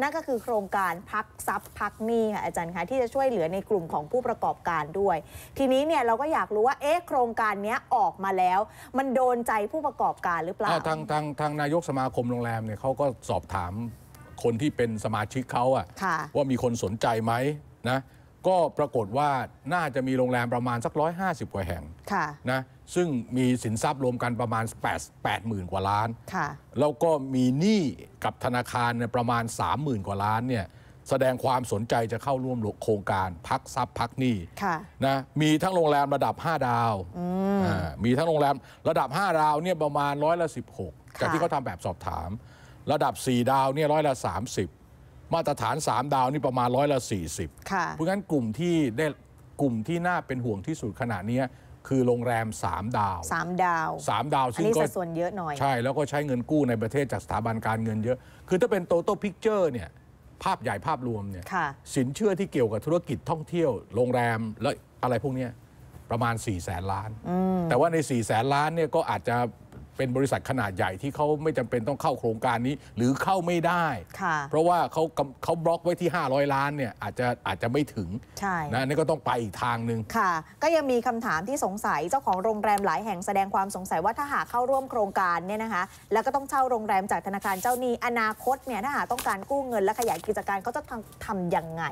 นั่นก็คือโครงการพักซับพักหนี้ค่ะอาจารย์คะที่จะช่วยเหลือในกลุ่มของผู้ประกอบการด้วย ทีนี้เนี่ยเราก็อยากรู้ว่าเอ๊ะโครงการนี้ออกมาแล้วมันโดนใจผู้ประกอบการหรือเปล่าทางทางทางนายกสมาคมโรงแรมเนี่ยเขาก็สอบถามคนที่เป็นสมาชิกเขาอะว่ามีคนสนใจไหมนะก็ปรากฏว่าน่าจะมีโรงแรมประมาณสัก 150กว่าแห่งะนะซึ่งมีสินทรัพย์รวมกันประมาณ8 8หมื่นกว่าล้านแล้วก็มีหนี้กับธนาคารประมาณ 30,000กว่าล้านเนี่ยแสดงความสนใจจะเข้าร่วมโครงการพักทรัพย์พักหนี้นะมีทั้งโรงแรมระดับ 5ดาวมมีทั้งโรงแรมระดับ5ดาวเนี่ยประมาณร้อยละ16จากที่เขาทำแบบสอบถาม ระดับ 4 ดาวเนี่ยร้อยละ30มาตรฐาน 3 ดาวนี่ประมาณร้อยละ40ค่ะเพราะงั้นกลุ่มที่ได้กลุ่มที่น่าเป็นห่วงที่สุดขณะนี้คือโรงแรม 3 ดาว 3 ดาว3ดาวซึ่งก็ส่วนเยอะหน่อย ใช่ แล้วก็ใช้เงินกู้ในประเทศจากสถาบันการเงินเยอะ คือถ้าเป็นโตโต้พิกเจอร์เนี่ยภาพใหญ่ภาพรวมเนี่ยสินเชื่อที่เกี่ยวกับธุรกิจท่องเที่ยวโรงแรม และอะไรพวกนี้ประมาณ4ี่แสนล้าน แต่ว่าใน4ี่แสนล้านเนี่ยก็อาจจะเป็นบริษัทขนาดใหญ่ที่เขาไม่จำเป็นต้องเข้าโครงการนี้หรือเข้าไม่ได้เพราะว่าเขาเขาบล็อกไว้ที่ 500 ล้านเนี่ยอาจจะอาจจะไม่ถึงนะนี่ก็ต้องไปอีกทางหนึ่งค่ะ ก็ยังมีคำถามที่สงสัยเจ้าของโรงแรมหลายแห่งแสดงความสงสัยว่าถ้าหากเข้าร่วมโครงการเนี่ยนะคะแล้วก็ต้องเช่าโรงแรมจากธนาคาร เจ้าหนี้อนาคตเนี่ยถ้าหากต้องการกู้เงินและขยายกิจการเขาจะทำยังไง